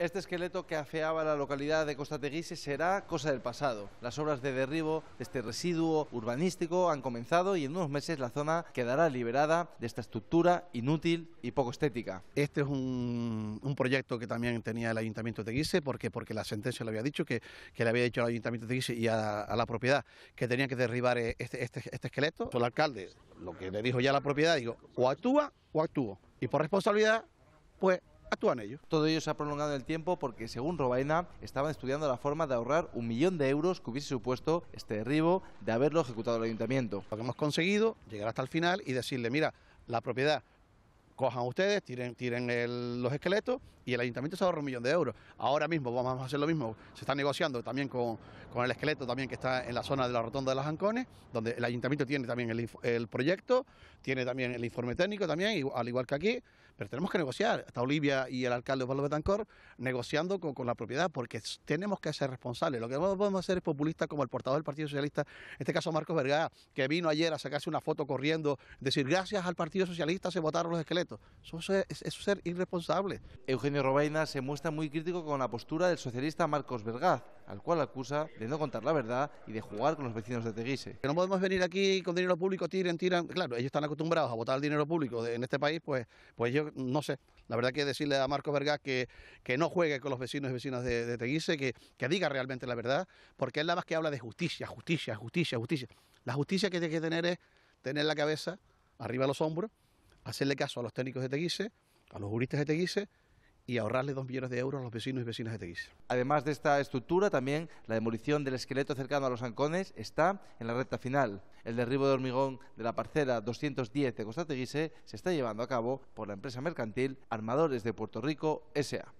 Este esqueleto que afeaba la localidad de Costa Teguise será cosa del pasado. Las obras de derribo de este residuo urbanístico han comenzado y en unos meses la zona quedará liberada de esta estructura inútil y poco estética. Este es un, proyecto que también tenía el Ayuntamiento de Teguise porque, porque la sentencia le había dicho que, que le había dicho al Ayuntamiento de Teguise y a, la propiedad que tenía que derribar eh, este, este, este, esqueleto. El alcalde lo que le dijo ya a la propiedad, digo, o actúa o actúa. Y por responsabilidad, pues actúan ellos. Todo ello se ha prolongado en el tiempo porque, según Robaina, estaban estudiando la forma de ahorrar un millón de euros que hubiese supuesto este derribo de haberlo ejecutado el ayuntamiento. Lo que hemos conseguido, llegar hasta el final y decirle, mira, la propiedad cojan ustedes, tiren, los esqueletos y el ayuntamiento se ahorra un millón de euros. Ahora mismo vamos a hacer lo mismo, se está negociando también con, el esqueleto también que está en la zona de la rotonda de las Ancones, donde el ayuntamiento tiene también el, el proyecto, tiene también el informe técnico también, al igual que aquí, pero tenemos que negociar. Está Olivia y el alcalde Pablo Betancor negociando con, la propiedad porque tenemos que ser responsables. Lo que no podemos hacer es populista como el portavoz del Partido Socialista, en este caso Marcos Vergara, que vino ayer a sacarse una foto corriendo, decir gracias al Partido Socialista se votaron los esqueletos. Eso es, ser irresponsable. Eugenio Robaina se muestra muy crítico con la postura del socialista Marcos Vergara al cual acusa de no contar la verdad y de jugar con los vecinos de Teguise. Que no podemos venir aquí con dinero público, tiren, tiran. Claro, ellos están acostumbrados a votar el dinero público en este país, pues, pues yo no sé. La verdad que decirle a Marcos Vergás que, que no juegue con los vecinos y vecinas de, Teguise, que, que, diga realmente la verdad, porque él la más que habla de justicia, justicia, justicia, justicia. La justicia que tiene que tener es tener la cabeza arriba de los hombros, hacerle caso a los técnicos de Teguise, a los juristas de Teguise, y ahorrarle dos millones de euros a los vecinos y vecinas de Teguise. Además de esta estructura, también la demolición del esqueleto cercano a los Ancones está en la recta final. El derribo de hormigón de la parcela 210 de Costa Teguise se está llevando a cabo por la empresa mercantil Armadores de Puerto Rico S.A.